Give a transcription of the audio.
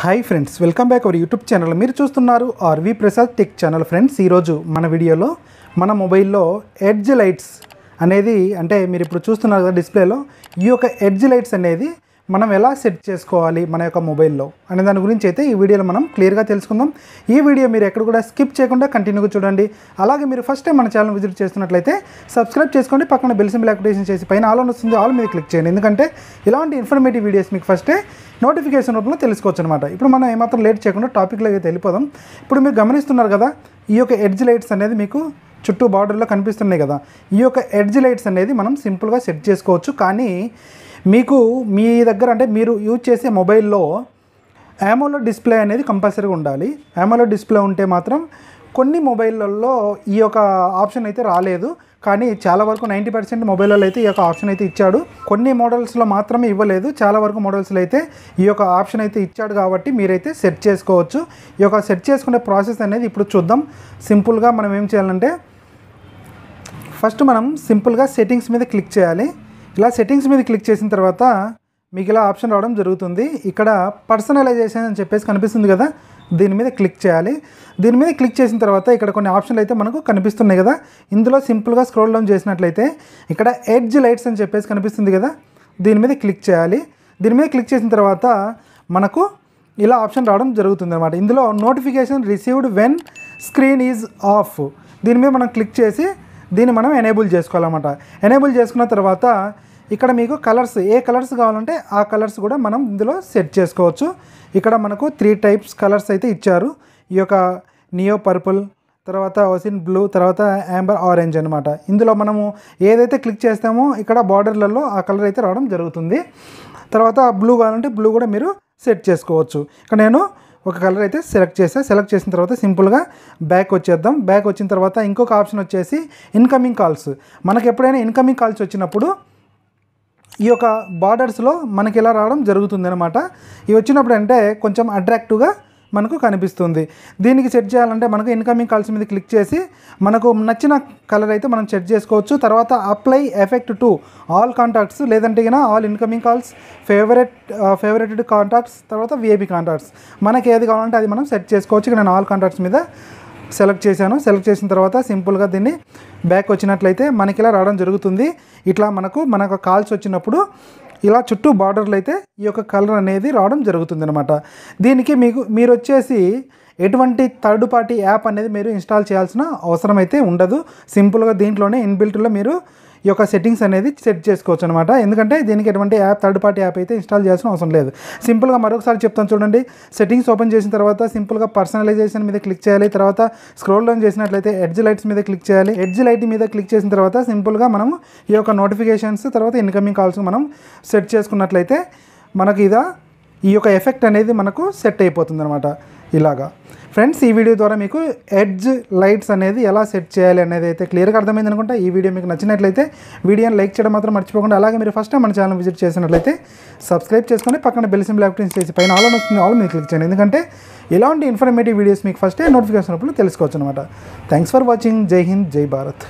hi friends welcome back our YouTube channel మీరు చూస్తున్నారు R V Prasad tech channel friends ఈరోజు మన వీడియోలో మన మొబైల్లో ఎడ్జ్ లైట్స్ అనేది అంటే మీరు ఇప్పుడు చూస్తున్నారు కదా డిస్ప్లేలో ఈ యొక్క ఎడ్జ్ లైట్స్ అనేది మనం ఎలా సెట్ చేసుకోవాలి మన యొక్క మొబైల్లో అనే దాని గురించి అయితే ఈ వీడియోలో మనం క్లియర్గా తెలుసుకుందాం ఈ వీడియో మీరు ఎక్కడ కూడా స్కిప్ చేయకుండా కంటిన్యూగా చూడండి అలాగే మీరు ఫస్ట్ టైం మన ఛానల్ విజిట్ చేస్తున్నట్లయితే సబ్స్క్రైబ్ చేసుకోండి పక్కన బెల్ సింబల్ యాక్టివేషన్ చేసి పైన ఆల్ వస్తుంది ఆల్ మీద క్లిక్ చేయండి ఎందుకంటే ఇలాంటి ఇన్ఫర్మేటివ్ వీడియోస్ మీకు ఫస్టే నోటిఫికేషన్ రూపంలో తెలుసుకోవచ్చు అనమాట ఇప్పుడు మనం ఏమాత్రం లేట్ చేయకుండా టాపిక్లో అయితే వెళ్ళిపోదాం ఇప్పుడు మీరు గమనిస్తున్నారు కదా ఈ యొక్క ఎడ్జ్ లైట్స్ అనేది మీకు చుట్టూ బార్డర్లో కనిపిస్తున్నాయి కదా ఈ యొక్క ఎడ్జ్ లైట్స్ అనేది మనం సింపుల్గా సెట్ చేసుకోవచ్చు కానీ మీకు మీ దగ్గర అంటే మీరు యూజ్ చేసే మొబైల్లో యామోలో డిస్ప్లే అనేది కంపల్సరీగా ఉండాలి యామోలో డిస్ప్లే ఉంటే మాత్రం కొన్ని మొబైళ్ళల్లో ఈ యొక్క ఆప్షన్ అయితే రాలేదు కానీ చాలా వరకు నైంటీ పర్సెంట్ మొబైల్లో అయితే ఈ యొక్క ఆప్షన్ అయితే ఇచ్చాడు కొన్ని మోడల్స్లో మాత్రమే ఇవ్వలేదు చాలా వరకు మోడల్స్లో అయితే ఈ యొక్క ఆప్షన్ అయితే ఇచ్చాడు కాబట్టి మీరైతే సెట్ చేసుకోవచ్చు ఈ యొక్క సెట్ చేసుకునే ప్రాసెస్ అనేది ఇప్పుడు చూద్దాం సింపుల్గా మనం ఏం చేయాలంటే ఫస్ట్ మనం సింపుల్గా సెట్టింగ్స్ మీద క్లిక్ చేయాలి ఇలా సెట్టింగ్స్ మీద క్లిక్ చేసిన తర్వాత మీకు ఇలా ఆప్షన్ రావడం జరుగుతుంది ఇక్కడ పర్సనలైజేషన్ అని చెప్పేసి కనిపిస్తుంది కదా దీని మీద క్లిక్ చేయాలి దీని మీద క్లిక్ చేసిన తర్వాత ఇక్కడ కొన్ని ఆప్షన్లు అయితే మనకు కనిపిస్తున్నాయి కదా ఇందులో సింపుల్గా స్క్రోల్ డౌన్ చేసినట్లయితే ఇక్కడ ఎడ్జ్ లైట్స్ అని చెప్పేసి కనిపిస్తుంది కదా దీని మీద క్లిక్ చేయాలి దీని మీద క్లిక్ చేసిన తర్వాత మనకు ఇలా ఆప్షన్ రావడం జరుగుతుంది అనమాట ఇందులో notification received when screen is off దీని మీద మనం క్లిక్ చేసి దీన్ని మనం ఎనేబుల్ చేసుకోవాలన్నమాట ఎనేబుల్ చేసుకున్న తర్వాత ఇక్కడ మీకు కలర్స్ ఏ కలర్స్ కావాలంటే ఆ కలర్స్ కూడా మనం ఇందులో సెట్ చేసుకోవచ్చు ఇక్కడ మనకు త్రీ టైప్స్ కలర్స్ అయితే ఇచ్చారు ఈ యొక్క నియో పర్పుల్ తర్వాత వసిన్ బ్లూ తర్వాత యాంబర్ ఆరెంజ్ అనమాట ఇందులో మనము ఏదైతే క్లిక్ చేస్తామో ఇక్కడ బార్డర్లలో ఆ కలర్ అయితే రావడం జరుగుతుంది తర్వాత బ్లూ కావాలంటే బ్లూ కూడా మీరు సెట్ చేసుకోవచ్చు ఇక్కడ నేను ఒక కలర్ అయితే సెలెక్ట్ చేసా సెలెక్ట్ చేసిన తర్వాత సింపుల్గా బ్యాక్ వచ్చేద్దాం బ్యాక్ వచ్చిన తర్వాత ఇంకొక ఆప్షన్ వచ్చేసి ఇన్కమింగ్ కాల్స్ మనకు ఎప్పుడైనా ఇన్కమింగ్ కాల్స్ వచ్చినప్పుడు ఈ యొక్క బార్డర్స్లో మనకి ఇలా రావడం జరుగుతుంది అనమాట ఇవి వచ్చినప్పుడు అంటే కొంచెం అట్రాక్టివ్గా మనకు కనిపిస్తుంది దీనికి సెట్ చేయాలంటే మనకు ఇన్కమింగ్ కాల్స్ మీద క్లిక్ చేసి మనకు నచ్చిన కలర్ అయితే మనం సెట్ చేసుకోవచ్చు తర్వాత apply effect to all contacts లేదంటే కన్నా all incoming calls favourite favourited contacts తర్వాత విఐపి కాంటాక్ట్స్ మనకి ఏది కావాలంటే అది మనం సెట్ చేసుకోవచ్చు నేను ఆల్ కాంటాక్ట్స్ మీద సెలెక్ట్ చేశాను సెలెక్ట్ చేసిన తర్వాత సింపుల్గా దీన్ని బ్యాక్ వచ్చినట్లయితే మనకి ఇలా రావడం జరుగుతుంది ఇట్లా మనకు మనకు కాల్స్ వచ్చినప్పుడు ఇలా చుట్టూ బార్డర్లు అయితే ఈ యొక్క కలర్ అనేది రావడం జరుగుతుంది అనమాట దీనికి మీకు మీరు వచ్చేసి ఎటువంటి థర్డ్ పార్టీ యాప్ అనేది మీరు ఇన్స్టాల్ చేయాల్సిన అవసరం అయితే ఉండదు సింపుల్గా దీంట్లోనే ఇన్బిల్ట్లో మీరు ఈ యొక్క సెట్టింగ్స్ అనేది సెట్ చేసుకోవచ్చు అనమాట ఎందుకంటే దీనికి ఎటువంటి యాప్ థర్డ్ పార్టీ యాప్ అయితే ఇన్స్టాల్ చేయాల్సిన అవసరం లేదు సింపుల్గా మరొకసారి చెప్తాను చూడండి సెట్టింగ్స్ ఓపెన్ చేసిన తర్వాత సింపుల్గా పర్సనలైజేషన్ మీద క్లిక్ చేయాలి తర్వాత స్క్రోల్ డౌన్ చేసినట్లయితే ఎడ్జ్ లైట్స్ మీద క్లిక్ చేయాలి ఎడ్జ్ లైట్ మీద క్లిక్ చేసిన తర్వాత సింపుల్గా మనం ఈ యొక్క నోటిఫికేషన్స్ తర్వాత ఇన్కమింగ్ కాల్స్ మనం సెట్ చేసుకున్నట్లయితే మనకి ఇదా ఈ యొక్క ఎఫెక్ట్ అనేది మనకు సెట్ అయిపోతుంది అనమాట ఇలాగా ఫ్రెండ్స్ ఈ వీడియో ద్వారా మీకు ఎడ్జ్ లైట్స్ అనేది ఎలా సెట్ చేయాలి అనేది అయితే క్లియర్గా అర్థమైంది అనుకుంటా ఈ వీడియో మీకు నచ్చినట్లయితే వీడియోని లైక్ చేయడం మాత్రం మర్చిపోకుండా అలాగే మీరు ఫస్ట్ టైం మన ఛానల్ విజిట్ చేసినట్లయితే సబ్స్క్రైబ్ చేసుకొని పక్కన బెల్ సింబల్ యాక్టివ్ చేసి పైన ఆల్ వస్తుంది ఆల్ మీరు క్లిక్ చేయండి ఎందుకంటే ఇలాంటి ఇన్ఫర్మేటివ్ వీడియోస్ మీకు ఫస్టే నోటిఫికేషన్ అప్పుడు తెలుసుకోవచ్చు అనమాట థ్యాంక్స్ ఫర్ వాచింగ్ జై హింద్ జై భారత్